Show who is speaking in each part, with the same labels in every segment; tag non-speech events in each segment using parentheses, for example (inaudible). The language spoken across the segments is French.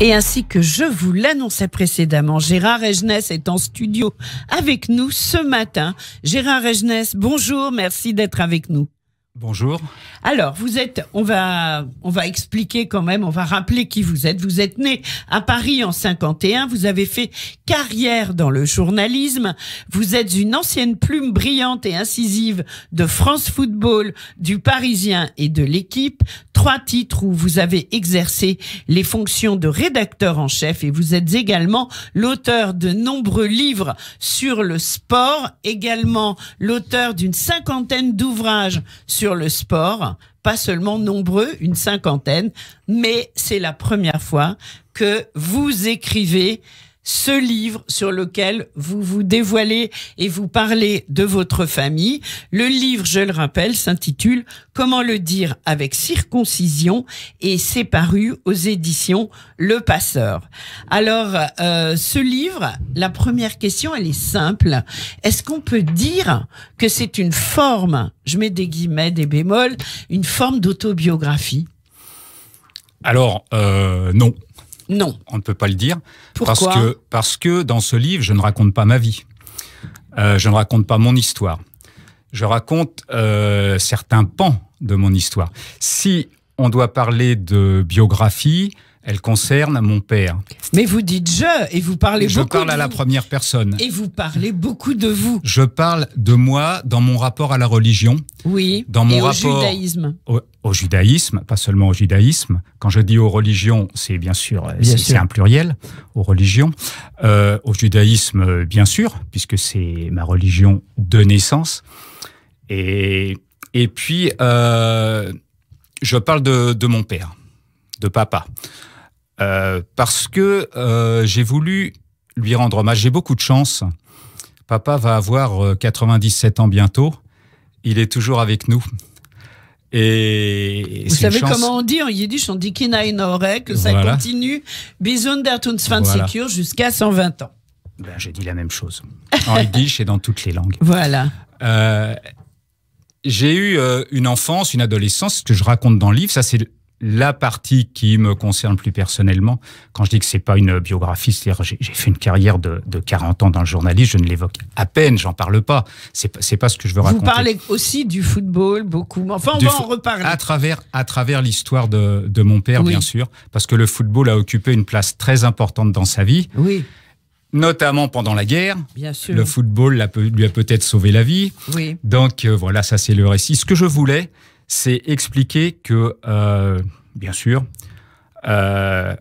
Speaker 1: Et ainsi que je vous l'annonçais précédemment, Gérard Egenès est en studio avec nous ce matin. Gérard Egenès, bonjour, merci d'être avec nous. Bonjour. Alors, vous êtes, on va, on va expliquer quand même, on va rappeler qui vous êtes. Vous êtes né à Paris en 51, vous avez fait carrière dans le journalisme, vous êtes une ancienne plume brillante et incisive de France Football, du Parisien et de l'équipe. Trois titres où vous avez exercé les fonctions de rédacteur en chef et vous êtes également l'auteur de nombreux livres sur le sport, également l'auteur d'une cinquantaine d'ouvrages sur sur le sport, pas seulement nombreux, une cinquantaine, mais c'est la première fois que vous écrivez ce livre sur lequel vous vous dévoilez et vous parlez de votre famille. Le livre, je le rappelle, s'intitule Comment le dire avec circoncision et c'est paru aux éditions Le Passeur. Alors, euh, ce livre, la première question, elle est simple. Est-ce qu'on peut dire que c'est une forme, je mets des guillemets, des bémols, une forme d'autobiographie
Speaker 2: Alors, euh, non. Non. On ne peut pas le dire. parce que, parce que dans ce livre, je ne raconte pas ma vie. Euh, je ne raconte pas mon histoire. Je raconte euh, certains pans de mon histoire. Si on doit parler de biographie, elle concerne mon père. Mais vous dites je et vous parlez je beaucoup. Je parle à la première personne. Et
Speaker 1: vous parlez beaucoup de vous.
Speaker 2: Je parle de moi dans mon rapport à la religion.
Speaker 1: Oui. Dans mon et au judaïsme.
Speaker 2: Au, judaïsme, pas seulement au judaïsme. Quand je dis aux religions, c'est bien sûr, euh, c'est un pluriel, aux religions. Euh, au judaïsme, euh, bien sûr, puisque c'est ma religion de naissance. Et, puis, je parle de, de mon père, de papa. Euh, parce que euh, j'ai voulu lui rendre hommage. J'ai beaucoup de chance. Papa va avoir 97 euh, ans bientôt. Il est toujours avec nous. Et Vous savez comment on
Speaker 1: dit en yiddish On dit kinainore, que ça continue. Bisous der jusqu'à 120 ans.
Speaker 2: Ben, j'ai dit la même chose. En yiddish et dans toutes les langues. (laughs) Voilà. j'ai eu une enfance, une adolescence, ce que je raconte dans le livre. Ça, c'est la partie qui me concerne plus personnellement, quand je dis que c'est pas une biographie, c'est-à-dire j'ai fait une carrière de, 40 ans dans le journalisme, je ne l'évoque à peine, j'en parle pas. C'est pas, pas ce que je veux raconter. Vous parlez
Speaker 1: aussi du football beaucoup, enfin on va en reparler.
Speaker 2: À travers, à travers l'histoire de, mon père, bien sûr, parce que le football a occupé une place très importante dans sa vie. Oui notamment pendant la guerre. Bien sûr. Le football lui a peut-être sauvé la vie. Oui. Donc euh, voilà, ça c'est le récit. Ce que je voulais, c'est expliquer que, euh, bien sûr, on euh,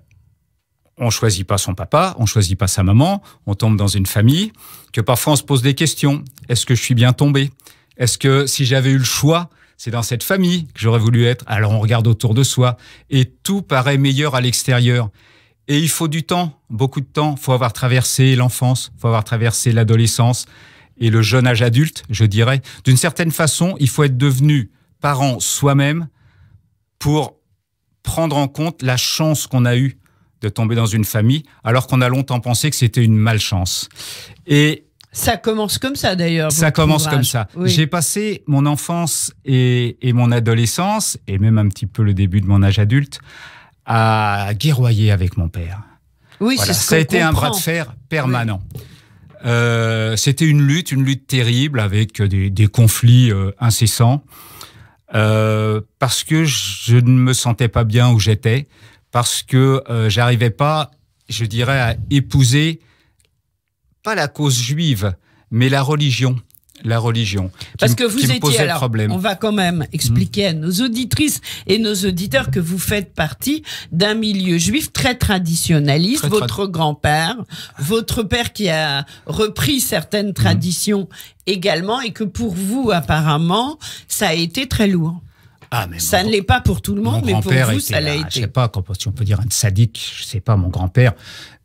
Speaker 2: on choisit pas son papa, on ne choisit pas sa maman, on tombe dans une famille, que parfois on se pose des questions. Est-ce que je suis bien tombé Est-ce que si j'avais eu le choix, c'est dans cette famille que j'aurais voulu être Alors on regarde autour de soi et tout paraît meilleur à l'extérieur. Et il faut du temps, beaucoup de temps. Il faut avoir traversé l'enfance, il faut avoir traversé l'adolescence et le jeune âge adulte, je dirais. D'une certaine façon, il faut être devenu parents soi-même pour prendre en compte la chance qu'on a eue de tomber dans une famille, alors qu'on a longtemps pensé que c'était une malchance. Et
Speaker 1: ça commence comme ça d'ailleurs. Ça commence comme ça. J'ai
Speaker 2: passé mon enfance et, mon adolescence, et même un petit peu le début de mon âge adulte, à guerroyer avec mon père.
Speaker 1: Oui, Ça a été un bras de fer permanent.
Speaker 2: Euh, c'était une lutte, une lutte terrible avec des, conflits euh, incessants. Euh, parce que je ne me sentais pas bien où j'étais, parce que euh, j'arrivais pas, je dirais, à épouser pas la cause juive, mais la religion la religion. Parce que vous étiez alors, problème. on
Speaker 1: va quand même expliquer à nos auditrices et nos auditeurs que vous faites partie d'un milieu juif très traditionnaliste. votre grand-père, votre père qui a repris certaines mhm. traditions également, et que pour vous apparemment, ça a été très lourd. Ah, ça ne l'est pas pour tout le monde, mais pour vous, ça l'a été. Je sais
Speaker 2: pas si on peut dire un sadique. Je sais pas mon grand-père.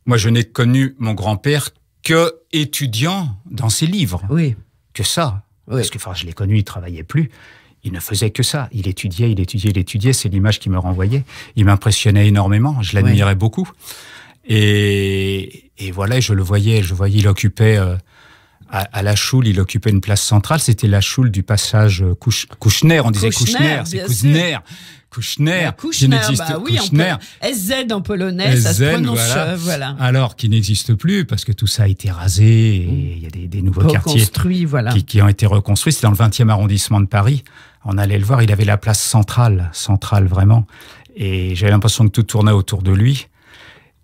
Speaker 2: Moi, je n'ai connu mon grand-père que étudiant dans ses livres. Oui que ça. Parce que enfin, je l'ai connu, il travaillait plus. Il ne faisait que ça. Il étudiait, il étudiait, il étudiait. C'est l'image qui me renvoyait. Il m'impressionnait énormément. Je l'admirais beaucoup. Et, voilà, je le voyais. Je voyais, il occupait. Euh, à, la Choule, il occupait une place centrale. C'était la Choule du passage Kouchner. On disait Kouchner, c'est Kouchner. Kouchner, bah oui, Kouchner,
Speaker 1: SZ en polonais, ça se prononce, euh, voilà.
Speaker 2: Alors qui n'existe plus parce que tout ça a été rasé et mmh. il y a des, des nouveaux quartiers voilà. qui, qui, ont été reconstruits. C'était dans le 20e arrondissement de Paris. On allait le voir, il avait la place centrale, centrale vraiment. Et j'avais l'impression que tout tournait autour de lui.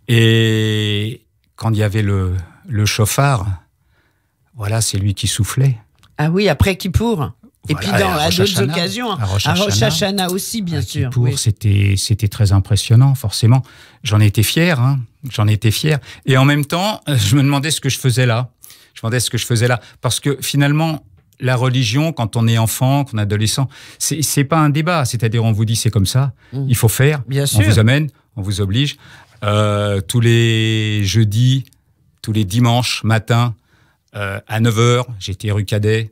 Speaker 2: Et quand il y avait le, le chauffard, voilà, c'est lui qui soufflait.
Speaker 1: Ah oui, après pour
Speaker 2: et puis dans, à, d'autres occasions, à Rosh,
Speaker 1: aussi, bien sûr. Pour,
Speaker 2: C'était c'était très impressionnant, forcément. J'en étais fier, hein. j'en étais fier. Et en même temps, euh, je me demandais ce que je faisais là. Je me demandais ce que je faisais là, parce que finalement, la religion, quand on est enfant, qu'on est adolescent, c'est n'est pas un débat. C'est-à-dire, on vous dit c'est comme ça, mmh. il faut faire. Bien sûr. On vous amène, on vous oblige. Euh, tous les jeudis, tous les dimanches matin, euh, à 9h, j'étais rue Cadet,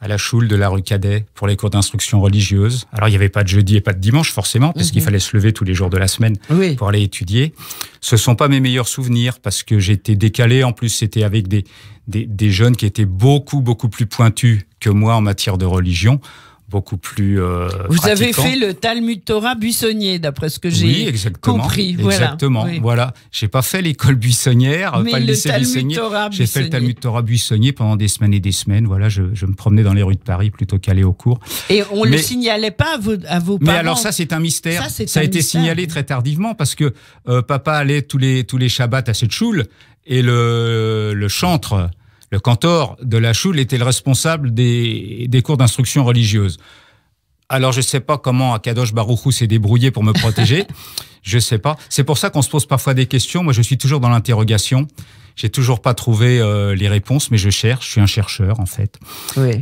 Speaker 2: à la choule de la rue Cadet, pour les cours d'instruction religieuse. Alors, il n'y avait pas de jeudi et pas de dimanche, forcément, parce qu'il mhm. fallait se lever tous les jours de la semaine pour aller étudier. Ce sont pas mes meilleurs souvenirs, parce que j'étais décalé. En plus, c'était avec des, des, des jeunes qui étaient beaucoup, beaucoup plus pointus que moi en matière de religion beaucoup plus. Euh, Vous avez fait le
Speaker 1: Talmud Torah buissonnier, d'après ce que j'ai compris. Exactement. Voilà.
Speaker 2: Oui. voilà. J'ai pas fait l'école buissonnière, pas le lycée buissonnier. J'ai fait le Talmud Torah buissonnier pendant des semaines et des semaines. Voilà, je, me promenais dans les rues de Paris plutôt qu'aller au cours.
Speaker 1: Et on ne le signalait pas à vos, parents. Mais alors ça, c'est
Speaker 2: un mystère. Ça, a été signalé très tardivement parce que euh, papa allait tous les tous les Shabbats à cette choule et le, le chantre le cantor de la Choule était le responsable des, cours d'instruction religieuse. Alors, je ne sais pas comment Akadosh Baruchou s'est débrouillé pour me protéger. (laughs) je ne sais pas. C'est pour ça qu'on se pose parfois des questions. Moi, je suis toujours dans l'interrogation. J'ai toujours pas trouvé euh, les réponses, mais je cherche. Je suis un chercheur, en fait.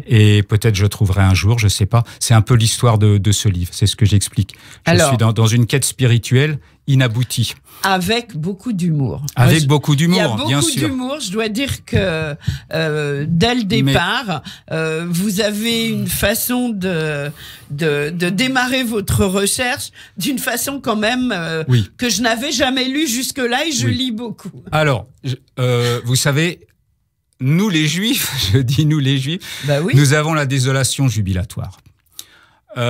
Speaker 2: Et peut-être je trouverai un jour, je ne sais pas. C'est un peu l'histoire de, ce livre. C'est ce que j'explique. Je suis dans, dans, une quête spirituelle inabouti.
Speaker 1: Avec beaucoup d'humour. Avec beaucoup d'humour, bien sûr. beaucoup d'humour. Je dois dire que euh, dès le départ, euh, vous avez une façon de, de, démarrer votre recherche d'une façon quand même euh, que je n'avais jamais lue jusque-là et je lis beaucoup.
Speaker 2: Alors, vous savez, nous les Juifs, (laughs) je dis nous les Juifs, bah nous avons la désolation jubilatoire. vous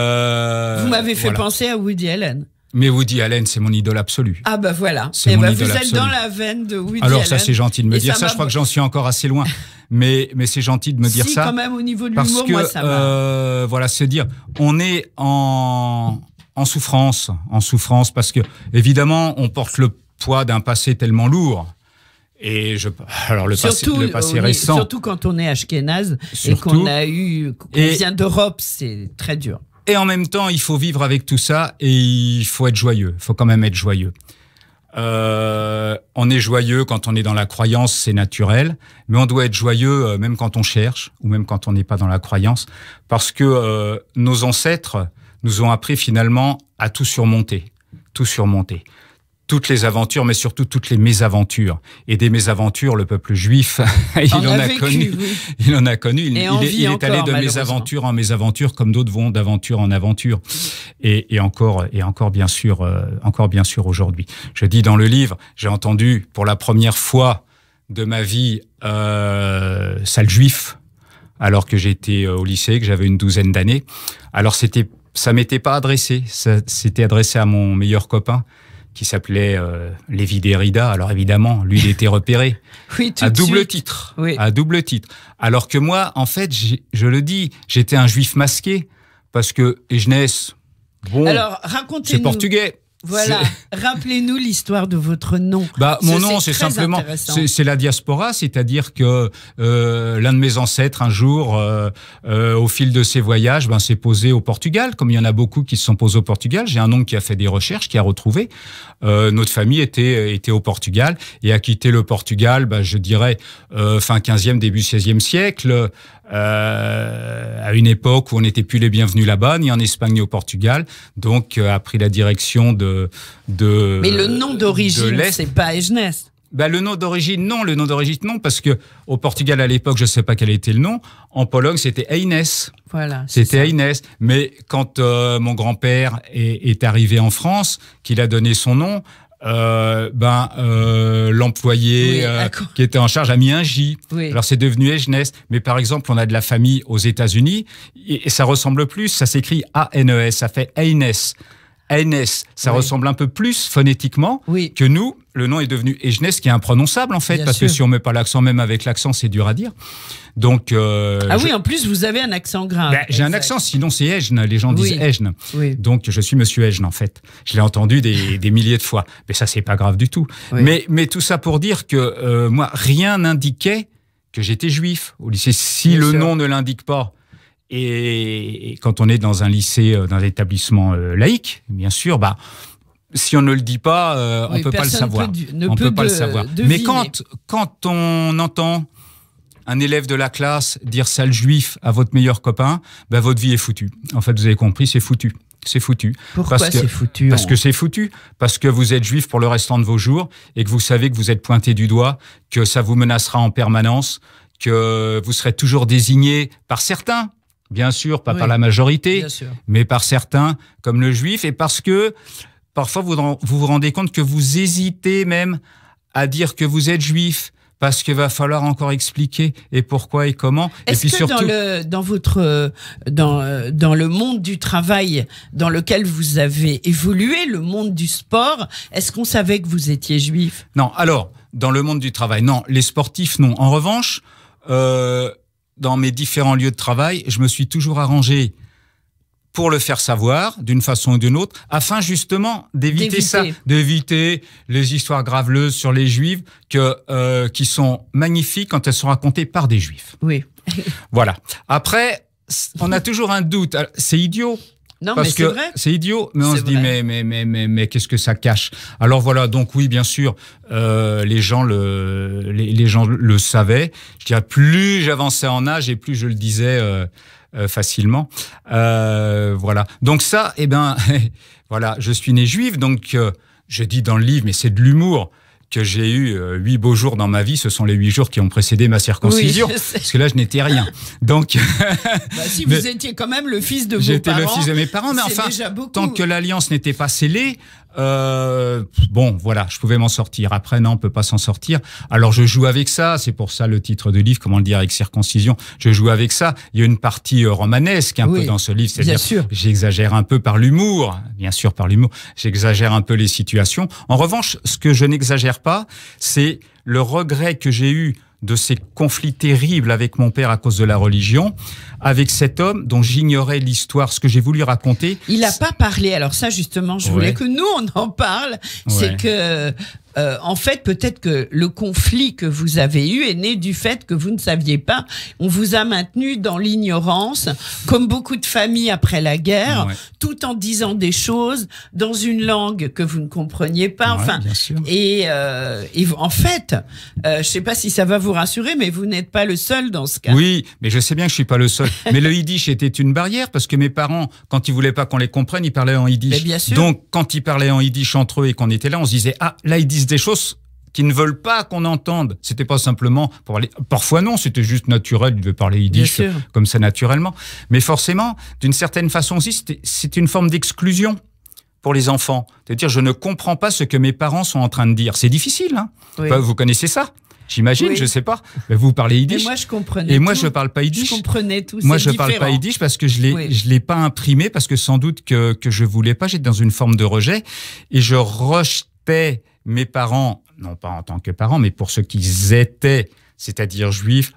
Speaker 2: m'avez fait penser
Speaker 1: à Woody Allen.
Speaker 2: Mais Woody Allen, c'est mon idole absolue.
Speaker 1: Ah bah voilà. C'est eh bah, vous êtes dans la veine de Woody Alors, ça, c'est gentil de me dire ça. je crois que
Speaker 2: j'en suis encore assez loin. (laughs) mais mais c'est gentil de me dire ça. quand même au
Speaker 1: niveau de l'humour, moi ça
Speaker 2: euh, voilà, se dire, on est en en souffrance, en souffrance parce que évidemment, on porte le poids d'un passé tellement lourd. Et je, alors le passé, récent. surtout
Speaker 1: quand on est à surtout, et qu'on a eu, qu'on vient d'Europe, c'est très dur.
Speaker 2: Et en même temps, il faut vivre avec tout ça et il faut être joyeux. Il faut quand même être joyeux. Euh, on est joyeux quand on est dans la croyance, c'est naturel, mais on doit être joyeux euh, même quand on cherche ou même quand on n'est pas dans la croyance, parce que euh, nos ancêtres nous ont appris finalement à tout surmonter, tout surmonter toutes les aventures, mais surtout toutes les mésaventures. Et des mésaventures, le peuple juif, (laughs) il en, a, connu. Il en a connu. Il, il, est, allé de mésaventure en mésaventure, comme d'autres vont d'aventure en aventure. Et, encore, et encore bien sûr, euh, encore bien sûr aujourd'hui. Je dis dans le livre, j'ai entendu pour la première fois de ma vie euh, sale juif, alors que j'étais euh, au lycée, que j'avais une douzaine d'années. Alors c'était, ça m'était pas adressé, ça, c'était adressé à mon meilleur copain qui s'appelait euh, Lévi Derrida. Alors évidemment, lui, il était (laughs) repéré oui, tout à double titre. Oui. À double titre. Alors que moi, en fait, je le dis, j'étais un juif masqué parce que je nais bon,
Speaker 1: c'est portugais. Voilà. Rappelez-nous l'histoire de votre nom. Bah, mon nom, c'est simplement, c'est
Speaker 2: la diaspora, c'est-à-dire que euh, l'un de mes ancêtres, un jour, euh, euh, au fil de ses voyages, ben, s'est posé au Portugal. Comme il y en a beaucoup qui se sont posés au Portugal, j'ai un oncle qui a fait des recherches, qui a retrouvé. notre famille était était au Portugal et a quitté le Portugal, ben, je dirais fin 15e, début 16e siècle. Euh, à une époque où on n'était plus les bienvenus là-bas, ni en Espagne ni au Portugal. Donc, euh, a pris la direction de. de Mais le nom d'origine, c'est
Speaker 1: pas Ejnes
Speaker 2: ben, le nom d'origine, non. Le nom d'origine, non, parce que au Portugal à l'époque, je ne sais pas quel était le nom. En Pologne, c'était Ejnes.
Speaker 1: Voilà. C'était
Speaker 2: Ejnes. Mais quand euh, mon grand-père est, arrivé en France, qu'il a donné son nom, euh, ben euh, l'employé euh, qui était en charge a mis un J. Alors c'est devenu Egnes. mais par exemple on a de la famille aux États-Unis et, ça ressemble plus, ça s'écrit A N E S, ça fait Aines. Aines, ça ressemble un peu plus phonétiquement que nous le nom est devenu Ejnès, qui est imprononçable en fait, parce que si on met pas l'accent, même avec l'accent, c'est dur à dire. Donc euh, ah oui,
Speaker 1: en plus vous avez un accent grave. Ben, j'ai
Speaker 2: un accent, sinon c'est Ejne. Les gens disent Ejne. Donc je suis Monsieur Ejne en fait. Je l'ai entendu (laughs) des, milliers de fois, mais ça c'est pas grave du tout. Mais mais tout ça pour dire que euh, moi rien n'indiquait que j'étais juif au lycée. Si le nom ne l'indique pas, et, quand on est dans un lycée, euh, dans un établissement laïque, bien sûr, bah, si on ne le dit pas, euh, on peut pas le savoir. ne on peut, pas le savoir. Mais quand, quand on entend un élève de la classe dire sale juif à votre meilleur copain, ben, votre vie est foutue. En fait, vous avez compris, c'est foutu. C'est foutu. Pourquoi c'est foutu Parce que c'est foutu. Parce que vous êtes juif pour le restant de vos jours et que vous savez que vous êtes pointé du doigt, que ça vous menacera en permanence, que vous serez toujours désigné par certains, bien sûr, pas par la majorité, mais par certains comme le juif, et parce que Parfois, vous vous, rendez compte que vous hésitez même à dire que vous êtes juif, parce qu'il va falloir
Speaker 1: encore expliquer et pourquoi et comment. Et ce que dans, le, votre euh, euh, dans le monde du travail dans lequel vous avez évolué, le monde du sport, est-ce qu'on savait que vous étiez juif
Speaker 2: Non, alors dans le monde du travail, non, les sportifs non. En revanche, euh, dans mes différents lieux de travail, je me suis toujours arrangé pour le faire savoir d'une façon ou d'une autre, afin justement d'éviter ça, d'éviter les histoires graveleuses sur les juifs que, euh, qui sont magnifiques quand elles sont racontées par des juifs. Oui. (laughs) voilà. Après, on a toujours un doute. C'est idiot. Non, parce mais que c'est idiot, mais on se dit mais mais mais mais, mais qu'est-ce que ça cache Alors voilà, donc oui, bien sûr, euh, les gens le les, gens le savaient. Je dirais plus j'avançais en âge et plus je le disais. Euh, euh, facilement. Euh, voilà. Donc ça, eh ben, (laughs) voilà, je suis né juif, donc euh, je dis dans le livre, mais c'est de l'humour que j'ai eu huit beaux jours dans ma vie. Ce sont les huit jours qui ont précédé ma circoncision, (laughs) parce que là, je n'étais rien. Donc, (laughs)
Speaker 1: bah, si vous étiez quand même le fils de vos parents, j'étais le fils de mes parents, mais enfin, tant que
Speaker 2: l'alliance n'était pas scellée, euh, bon, voilà, je pouvais m'en sortir. Après, non, on peut pas s'en sortir. Alors, je joue avec ça. C'est pour ça le titre du livre, comment le dire avec circoncision. Je joue avec ça. Il y a une partie euh, romanesque un peu dans ce livre. C'est-à-dire, j'exagère un peu par l'humour, bien sûr par l'humour. J'exagère un peu les situations. En revanche, ce que je n'exagère pas, c'est le regret que j'ai eu de ces conflits terribles avec mon père à cause de la religion, avec cet homme dont j'ignorais l'histoire, ce que j'ai voulu raconter.
Speaker 1: Il n'a pas parlé. Alors ça, justement, je voulais que nous, on en parle. C'est que euh, en fait, peut-être que le conflit que vous avez eu est né du fait que vous ne saviez pas. On vous a maintenu dans l'ignorance, comme beaucoup de familles après la guerre, tout en disant des choses dans une langue que vous ne compreniez pas. enfin, et, euh, en fait, euh, je ne sais pas si ça va vous rassurer, mais vous n'êtes pas le seul dans ce cas.
Speaker 2: Oui, mais je sais bien que je ne suis pas le seul. (laughs) mais le yiddish était une barrière parce que mes parents, quand ils voulaient pas qu'on les comprenne, ils parlaient en yiddish. Donc, quand ils parlaient en yiddish entre eux et qu'on était là, on se disait ah là ils disent des choses qui ne veulent pas qu'on entende. C'était pas simplement pour parler. Parfois non, c'était juste naturel. de parler yiddish comme ça naturellement. Mais forcément, d'une certaine façon aussi, c'est une forme d'exclusion pour les enfants. C'est-à-dire, je ne comprends pas ce que mes parents sont en train de dire. C'est difficile. Hein. Bah, vous connaissez ça. J'imagine, je je sais pas. Mais bah, vous parlez yiddish. Et moi, je
Speaker 1: comprenais. Et moi, je parle pas yiddish. Je comprenais tout. Moi, je ne parle pas yiddish
Speaker 2: parce que je l'ai, je l'ai pas imprimé parce que sans doute que que je voulais pas. J'étais dans une forme de rejet et je rejetais mes parents, non pas en tant que parents, mais pour ce qu'ils étaient, c'est-à-dire juifs,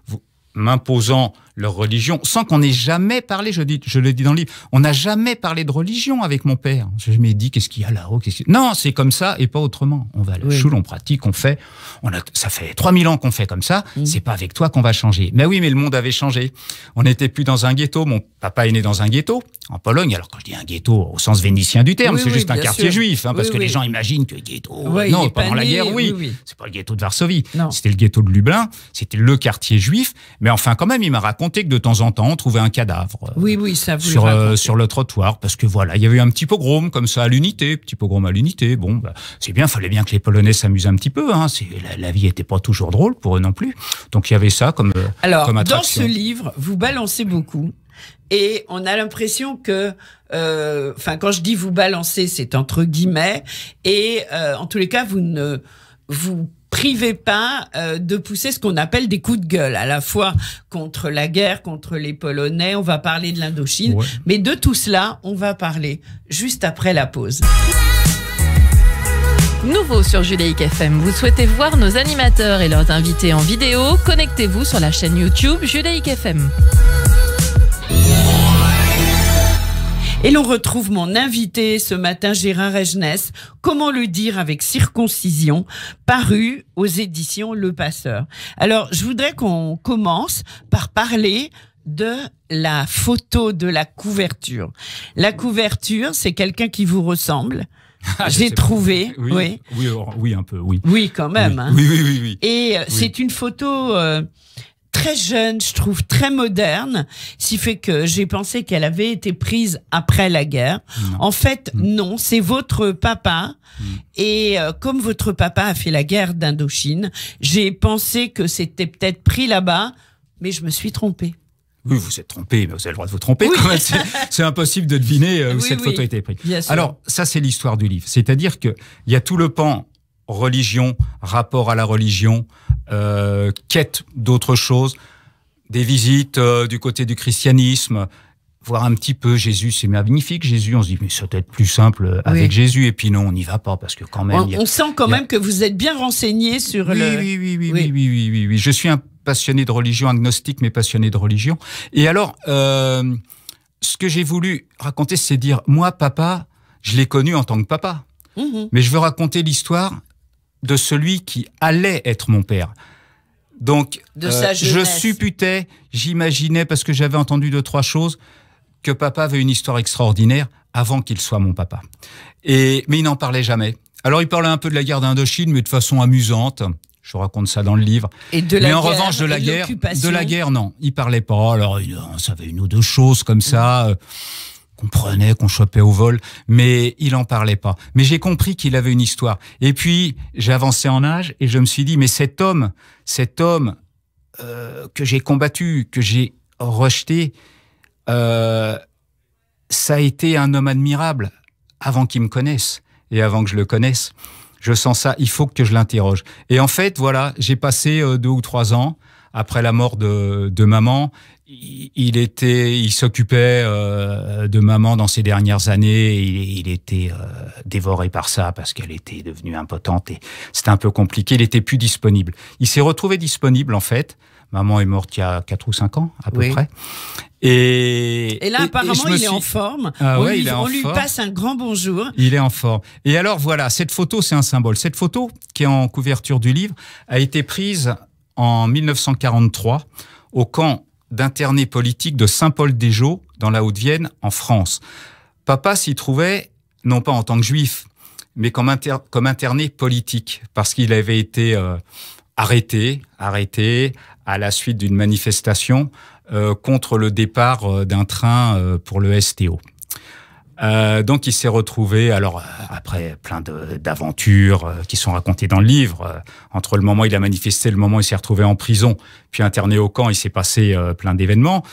Speaker 2: m'imposant leur religion, sans qu'on ait jamais parlé, je, dis, je le dis dans le livre, on n'a jamais parlé de religion avec mon père. Je me dit, qu'est-ce qu'il y a là-haut Non, c'est comme ça et pas autrement. On va à la choule, on pratique, on fait. On ça fait 3000 ans qu'on fait comme ça, c'est pas avec toi qu'on va changer. Mais oui, mais le monde avait changé. On n'était plus dans un ghetto, mon papa est né dans un ghetto, en Pologne. Alors quand je dis un ghetto au sens vénitien du terme, c'est juste un quartier juif, hein, parce que les gens imaginent que ghetto. Euh, non, pendant la guerre, oui. C'est pas le ghetto de Varsovie. C'était le ghetto de Lublin. C'était le quartier juif. Mais enfin, quand même, il m'a raconté que de temps en temps, on trouvait un cadavre. Euh,
Speaker 1: oui, oui, sur, euh,
Speaker 2: sur le trottoir, parce que voilà, il y avait un petit pogrom comme ça à l'unité, petit pogrom à l'unité. Bon, bah, c'est bien. Fallait bien que les Polonais s'amusent un petit peu. Hein. La, vie n'était pas toujours drôle pour eux non plus. Donc il y avait ça comme. Alors dans ce
Speaker 1: livre, vous balancez beaucoup et on a l'impression que euh, enfin quand je dis vous balancez c'est entre guillemets et euh, en tous les cas vous ne vous privez pas euh, de pousser ce qu'on appelle des coups de gueule, à la fois contre la guerre, contre les Polonais, on va parler de l'Indochine, mais de tout cela, on va parler juste après la pause. Nouveau sur Judaïque FM, vous souhaitez voir nos animateurs et leurs invités en vidéo, connectez-vous sur la chaîne YouTube Judaïque FM. Et l'on retrouve mon invité ce matin, Gérard Regnès. Comment le dire avec circoncision, paru aux éditions Le Passeur. Alors, je voudrais qu'on commence par parler de la photo de la couverture. La couverture, c'est quelqu'un qui vous ressemble. (laughs) Ah, J'ai trouvé, oui
Speaker 2: oui. un peu, oui.
Speaker 1: Oui, quand même. Hein. Oui, oui, oui, Et euh, c'est une photo euh, très jeune, je trouve très moderne, ce fait que j'ai pensé qu'elle avait été prise après la guerre. En fait, mm. non, c'est votre papa. Mm. Et euh, comme votre papa a fait la guerre d'Indochine, j'ai pensé que c'était peut-être pris là-bas, mais je me suis trompée.
Speaker 2: Oui, vous êtes trompé, mais vous avez le droit de vous tromper. (laughs) C'est impossible de deviner euh, où cette photo a été prise. Alors, ça, c'est l'histoire du livre. C'est-à-dire qu'il y a tout le pan religion, rapport à la religion, euh, quête d'autre chose, des visites euh, du côté du christianisme, voir un petit peu Jésus, c'est magnifique Jésus. On se dit mais ça doit être plus simple euh, avec Jésus. Et puis non, on n'y va pas parce que quand même. On, sent quand même que
Speaker 1: vous êtes bien renseigné sur oui, le. Oui oui oui, oui oui oui Je suis un
Speaker 2: passionné de religion, agnostique mais passionné de religion. Et alors, ce que j'ai voulu raconter, c'est dire moi papa, je l'ai connu en tant que papa. Mhm. Mais je veux raconter l'histoire de celui qui allait être mon père. Donc, euh, je supputais, j'imaginais, parce que j'avais entendu deux, trois choses, que papa avait une histoire extraordinaire avant qu'il soit mon papa. Et, mais il n'en parlait jamais. Alors, il parlait un peu de la guerre d'Indochine, mais de façon amusante. Je raconte ça dans le livre. Et de mais en revanche, de la guerre, de la guerre, non, il parlait pas. Oh, alors, il savait une ou deux choses comme ça. Euh, qu'on prenait, qu'on chopait au vol, mais il en parlait pas. Mais j'ai compris qu'il avait une histoire. Et puis j'ai avancé en âge et je me suis dit, mais cet homme, cet homme euh, que j'ai combattu, que j'ai rejeté, euh, ça a été un homme admirable avant qu'il me connaisse et avant que je le connaisse. Je sens ça, il faut que je l'interroge. Et en fait, voilà, j'ai passé euh, deux ou trois ans après la mort de maman il était, il s'occupait euh, de maman dans ses dernières années. il, il était euh, dévoré par ça parce qu'elle était devenue impotente et c'était un peu compliqué. Il était plus disponible. Il s'est retrouvé disponible en fait. Maman est morte il y a 4 ou 5 ans à peu près. Et, et, là, apparemment, il est en forme.
Speaker 1: Ah on, lui, il on lui, passe un grand bonjour.
Speaker 2: Il est en forme. Et alors, voilà, cette photo, c'est un symbole. Cette photo, qui est en couverture du livre, a été prise en 1943 au camp d'interné politique de Saint-Paul-des-Jaux, dans la Haute-Vienne, en France. Papa s'y trouvait, non pas en tant que juif, mais comme, comme interné politique, parce qu'il avait été euh, arrêté, arrêté à la suite d'une manifestation euh, contre le départ euh, d'un train pour le STO. Euh, donc il s'est retrouvé, alors euh, après plein d'aventures euh, qui sont racontées dans le livre, entre le moment où il a manifesté, le moment où il s'est retrouvé en prison, puis interné au camp, il s'est passé plein d'événements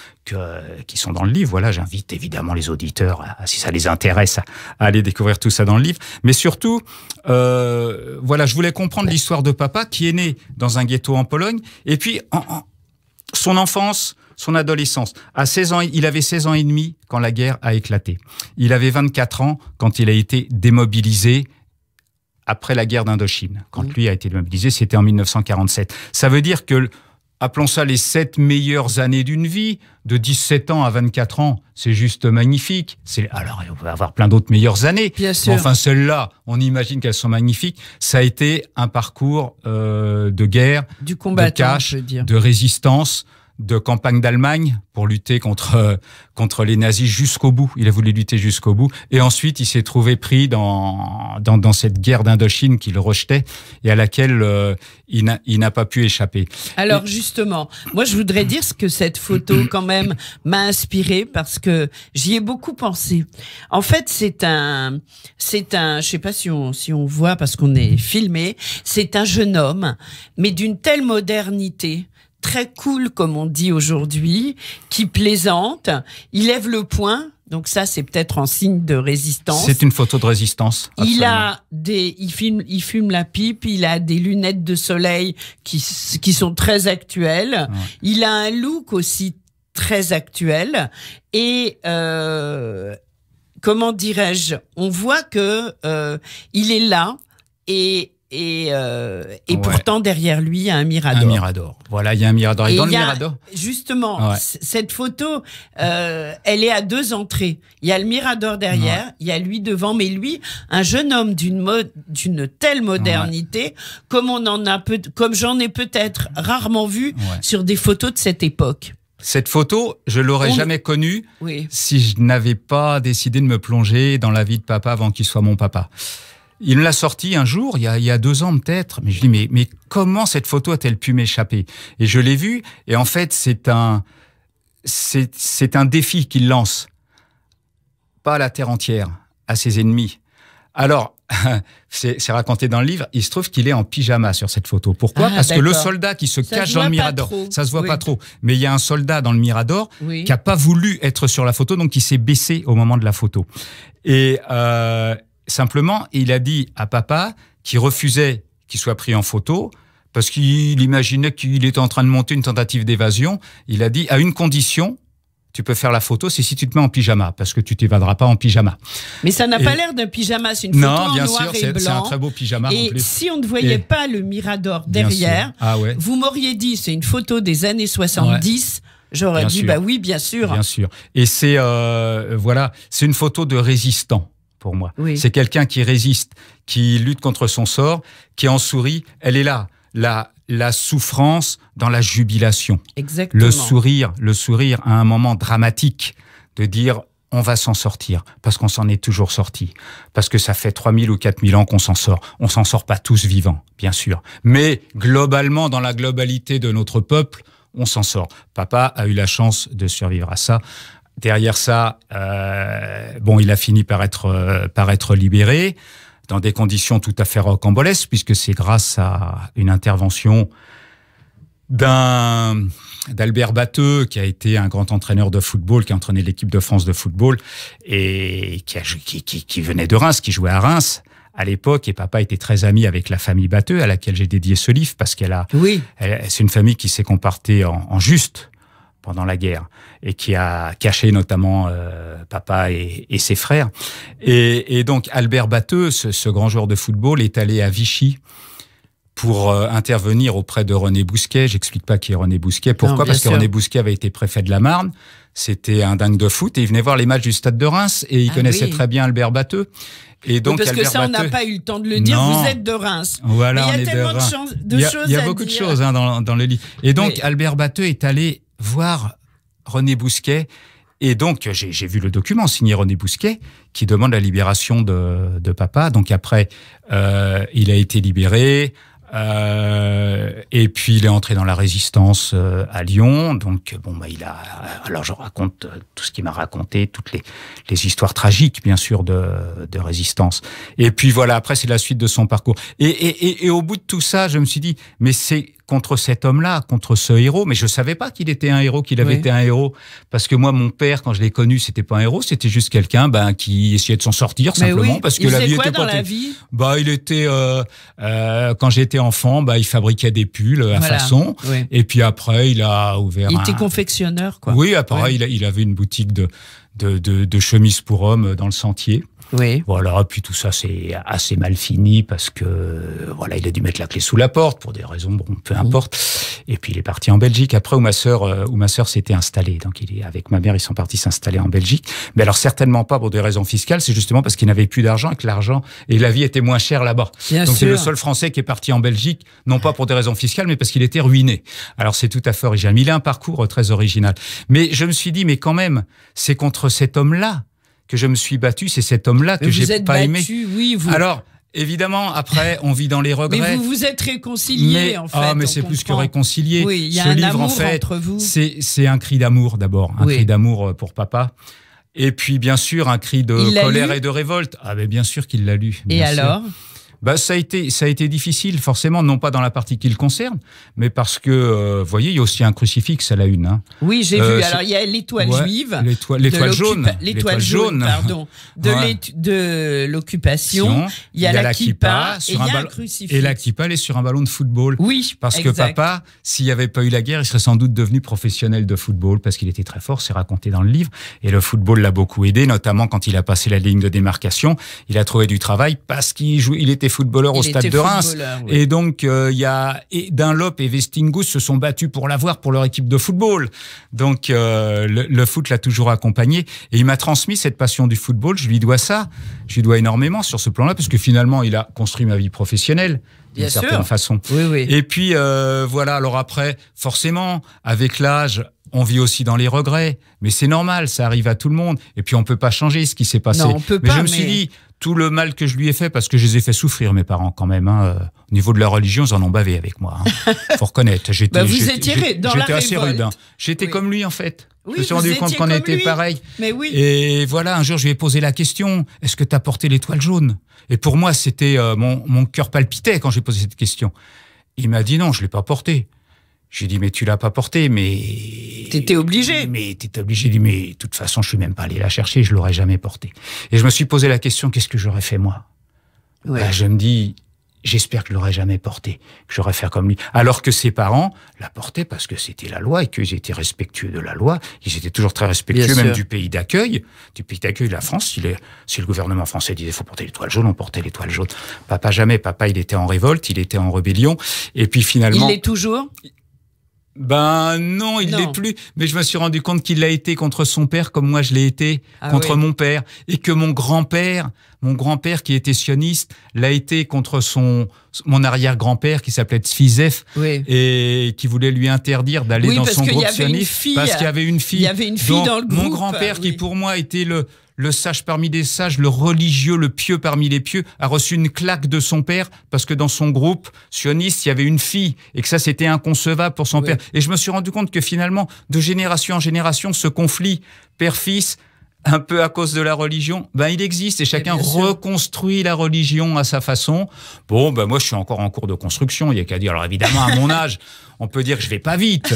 Speaker 2: qui sont dans le livre. Voilà, j'invite évidemment les auditeurs, si ça les intéresse, à, aller découvrir tout ça dans le livre. Mais surtout, voilà, je voulais comprendre l'histoire de papa qui est né dans un ghetto en Pologne, et puis son enfance, son adolescence. À 16 ans, il avait 16 ans et demi quand la guerre a éclaté. Il avait 24 ans quand il a été démobilisé après la guerre d'Indochine. Quand lui a été démobilisé, c'était en 1947. Ça veut dire que appelons ça les sept meilleures années d'une vie, de 17 ans à 24 ans, c'est juste magnifique. C'est alors on va avoir plein d'autres meilleures années. Enfin celles-là, on imagine qu'elles sont magnifiques. Ça a été un parcours euh, de guerre, du combat, de cache, de résistance de campagne d'Allemagne pour lutter contre, euh, contre les nazis jusqu'au bout. Il a voulu lutter jusqu'au bout. Et ensuite, il s'est trouvé pris dans, dans, dans cette guerre d'Indochine qu'il rejetait et à laquelle euh, il n'a pas pu échapper.
Speaker 1: Alors justement, moi je voudrais dire ce que cette photo (coughs) quand même m'a inspiré parce que j'y ai beaucoup pensé. En fait, c'est un, c'est un, je sais pas si on, si on voit parce qu'on est filmé, c'est un jeune homme, mais d'une telle modernité très cool, comme on dit aujourd'hui, qui plaisante. Il lève le poing. Donc ça, c'est peut-être en signe de résistance. C'est
Speaker 2: une photo de résistance. Il a
Speaker 1: des, il fume, il fume la pipe. Il a des lunettes de soleil qui qui sont très actuelles. Il a un look aussi très actuel et euh, comment dirais-je On voit que euh, il est là et et, euh, et pourtant derrière lui il y a un mirador. Un mirador.
Speaker 2: Voilà, il y a un mirador. Et, dans le mirador,
Speaker 1: justement, cette photo, euh, elle est à deux entrées. Il y a le mirador derrière, il y a lui devant, mais lui, un jeune homme d'une d'une telle modernité, comme on en a peu, comme j'en ai peut-être rarement vu sur des photos de cette époque.
Speaker 2: Cette photo, je l'aurais jamais connue oui. si je n'avais pas décidé de me plonger dans la vie de papa avant qu'il soit mon papa. Il me l'a sorti un jour, il y a, deux ans peut-être, mais je dis mais, mais comment cette photo a-t-elle pu m'échapper Et je l'ai vue, et en fait c'est un c'est un défi qu'il lance, pas à la terre entière, à ses ennemis. Alors, (laughs) c'est raconté dans le livre, il se trouve qu'il est en pyjama sur cette photo. Pourquoi ah, Parce que le soldat qui se cache dans le Mirador, ça se voit pas trop, mais il y a un soldat dans le Mirador qui a pas voulu être sur la photo, donc il s'est baissé au moment de la photo. Et, euh, Simplement, il a dit à papa qui refusait qu'il soit pris en photo parce qu'il imaginait qu'il était en train de monter une tentative d'évasion. Il a dit à une condition, tu peux faire la photo, c'est si tu te mets en pyjama, parce que tu t'évaderas pas en pyjama.
Speaker 1: Mais ça n'a pas l'air d'un pyjama, c'est une photo non, en noir sûr, et blanc. c'est un très beau pyjama. Et si on ne voyait pas le Mirador derrière, ah vous m'auriez dit c'est une photo des années 70. J'aurais dit bah oui, bien sûr. Bien sûr.
Speaker 2: Et c'est euh, voilà, c'est une photo de résistant pour moi. Oui. C'est quelqu'un qui résiste, qui lutte contre son sort, qui en sourit. Elle est là, la, la souffrance dans la jubilation.
Speaker 1: Exactement. Le sourire,
Speaker 2: le sourire à un moment dramatique de dire on va s'en sortir, parce qu'on s'en est toujours sorti, parce que ça fait 3000 ou 4000 ans qu'on s'en sort. On s'en sort pas tous vivants, bien sûr. Mais globalement, dans la globalité de notre peuple, on s'en sort. Papa a eu la chance de survivre à ça. Derrière ça, euh, bon, il a fini par être, euh, par être libéré dans des conditions tout à fait rocambolesques, puisque c'est grâce à une intervention d'un d'Albert Batteux, qui a été un grand entraîneur de football, qui a entraîné l'équipe de France de football, et qui, qui, venait de Reims, qui jouait à Reims à l'époque, et papa était très ami avec la famille Batteux, à laquelle j'ai dédié ce livre, parce qu'elle a, c'est une famille qui s'est comportée en juste pendant la guerre et qui a caché notamment euh, papa et, ses frères. Et, donc Albert Bateux, ce, grand joueur de football, est allé à Vichy pour euh, intervenir auprès de René Bousquet. J'explique pas qui est René Bousquet. Pourquoi Parce que René Bousquet avait été préfet de la Marne. C'était un dingue de foot et il venait voir les matchs du Stade de Reims et il ah connaissait très bien Albert Bateux. Et donc, parce que ça, on n'a pas eu
Speaker 1: le temps de le dire. Vous êtes de Reims. Voilà, il y a tellement de, choses. Il y a, beaucoup de choses hein,
Speaker 2: dans, le lit. Et donc, Albert Bateux est allé voir René Bousquet. Et donc, j'ai vu le document signé René Bousquet qui demande la libération de, papa. Donc après, euh, il a été libéré. Euh, et puis il est entré dans la résistance euh, à Lyon, donc bon bah il a. Alors je raconte tout ce qu'il m'a raconté, toutes les, les histoires tragiques bien sûr de, de résistance. Et puis voilà, après c'est la suite de son parcours. et, et, et, au bout de tout ça, je me suis dit mais c'est contre cet homme-là, contre ce héros. Mais je savais pas qu'il était un héros, qu'il avait été un héros. Parce que moi, mon père, quand je l'ai connu, c'était pas un héros, c'était juste quelqu'un ben, qui essayait de s'en sortir simplement parce que la vie était dans pas la vie bah, il était euh, euh, quand j'étais enfant, bah, il fabriquait des pulls euh, à façon. Et puis après, il a ouvert. Il était
Speaker 1: confectionneur, quoi. Oui, après,
Speaker 2: il, avait une boutique de de, de, de chemises pour hommes euh, dans le sentier. Oui. Voilà, puis tout ça, c'est assez mal fini parce que, voilà, il a dû mettre la clé sous la porte pour des raisons, bon, peu importe. Et puis, il est parti en Belgique après où ma sœur, euh, où ma sœur s'était installée. Donc, il est, avec ma mère, ils sont partis s'installer en Belgique. Mais alors, certainement pas pour des raisons fiscales, c'est justement parce qu'il n'avait plus d'argent et que l'argent et la vie étaient moins chères là-bas. Donc, c'est le seul Français qui est parti en Belgique, non pas pour des raisons fiscales, mais parce qu'il était ruiné. Alors, c'est tout à fait original. il a un parcours euh, très original. Mais je me suis dit, mais quand même, c'est contre cet homme-là que je me suis battu, c'est cet homme-là que j'ai pas aimé. Alors. Évidemment, après, on vit dans les regrets. Mais vous vous
Speaker 1: êtes réconcilié, en ah, fait. Ah, mais
Speaker 2: c'est plus que réconcilié. il y a Ce un livre, en fait, entre vous. C'est un cri d'amour, d'abord. Un cri d'amour euh, pour papa. Et puis, bien sûr, un cri de colère et de révolte. Ah, mais bien sûr qu'il l'a lu. Et alors bah, ça, a été, ça a été difficile, forcément, non pas dans la partie qui le concerne, mais parce que, euh, vous voyez, il y a aussi un crucifix à la une. Hein. Oui, j'ai vu. Euh, Alors, il y a l'étoile juive. L'étoile jaune. L'étoile jaune, pardon. (laughs)
Speaker 1: De l'occupation. Il y a, la kippa. et un crucifix. Et la
Speaker 2: kippa, elle est sur un ballon de football. Oui. Parce que papa, s'il n'y avait pas eu la guerre, il serait sans doute devenu professionnel de football parce qu'il était très fort, c'est raconté dans le livre. Et le football l'a beaucoup aidé, notamment quand il a passé la ligne de démarcation. Il a trouvé du travail parce qu'il il était footballeur au Stade de Reims. Et donc, euh, il y a et Dunlop et Vestingus se sont battus pour l'avoir pour leur équipe de football. Donc, euh, le, foot l'a toujours accompagné. Et il m'a transmis cette passion du football. Je lui dois ça. Je lui dois énormément sur ce plan-là, parce que finalement, il a construit ma vie professionnelle d'une certaine façon. Oui, oui. Et puis euh, voilà, alors après, forcément, avec l'âge, on vit aussi dans les regrets, mais c'est normal, ça arrive à tout le monde. Et puis on peut pas changer ce qui s'est passé. mais je me suis dit tout le mal que je lui ai fait parce que je les ai fait souffrir mes parents quand même. Hein, euh, au niveau de la religion, ils en ont bavé avec moi. Il hein. (laughs) Faut reconnaître, j'étais bah, assez rude. Hein. J'étais comme lui en fait.
Speaker 1: je me suis rendu compte qu'on était pareil. Mais oui.
Speaker 2: Et voilà, un jour, je lui ai posé la question est-ce que tu as porté l'étoile jaune Et pour moi, c'était euh, mon, mon cœur palpitait quand j'ai posé cette question. Il m'a dit non, je l'ai pas porté. J'ai dit, mais tu l'as pas porté, mais... T'étais obligé. Mais t'étais obligé. J'ai dit, mais de toute façon, je suis même pas allé la chercher, je l'aurais jamais porté. Et je me suis posé la question, qu'est-ce que j'aurais fait moi ouais. ben, Je me dis, j'espère que je l'aurais jamais porté, que j'aurais fait comme lui. Alors que ses parents la portaient parce que c'était la loi et qu'ils étaient respectueux de la loi. Ils étaient toujours très respectueux, même du pays d'accueil, du pays d'accueil, la France. Si, le gouvernement français disait faut porter l'étoile jaune, on portait l'étoile jaune. Papa jamais. Papa, il était en révolte, il était en rébellion. Et puis finalement. Il est toujours. Ben non, il l'est plus. Mais je me suis rendu compte qu'il l'a été contre son père, comme moi je l'ai été ah contre mon père, et que mon grand-père, mon grand-père qui était sioniste, l'a été contre son mon arrière-grand-père qui s'appelait Tzfizef et qui voulait lui interdire d'aller dans son groupe sioniste parce qu'il y avait une fille. Il y avait une fille dans le groupe. Mon grand-père qui pour moi était le le sage parmi les sages, le religieux, le pieux parmi les pieux, a reçu une claque de son père parce que dans son groupe sioniste, il y avait une fille et que ça, c'était inconcevable pour son père. Et je me suis rendu compte que finalement, de génération en génération, ce conflit père-fils, un peu à cause de la religion, ben il existe et chacun reconstruit la religion à sa façon. Bon, ben moi je suis encore en cours de construction, il y a qu'à dire. Alors évidemment, à mon (laughs) âge, on peut dire que je vais pas vite,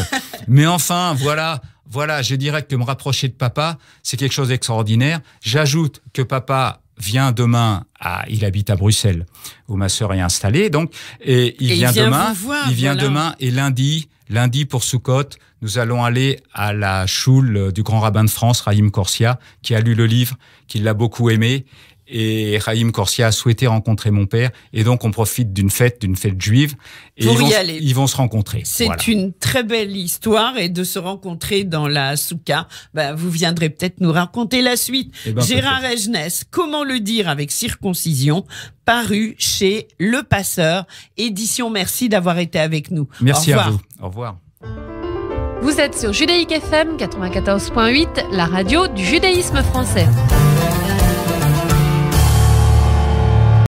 Speaker 2: mais enfin, voilà, voilà, je dirais que me rapprocher de papa, c'est quelque chose d'extraordinaire. J'ajoute que papa vient demain il habite à Bruxelles, où ma sœur est installée, donc, et il, vient, demain, il vient demain et lundi, lundi pour Soukot, nous allons aller à la choule du grand rabbin de France, Rahim Corsia, qui a lu le livre, qui l'a beaucoup aimé et Raïm Corsia a souhaité rencontrer mon père et donc on profite d'une fête, d'une fête juive et Pour ils, vont, y aller. ils se rencontrer. C'est une
Speaker 1: très belle histoire et de se rencontrer dans la souka, bah, vous viendrez peut-être nous raconter la suite. Eh ben, Gérard Egenès, comment le dire avec circoncision paru chez Le Passeur, édition. Merci d'avoir été avec nous. Merci à Au revoir. Vous êtes sur Judaïque FM 94.8, la radio du judaïsme français.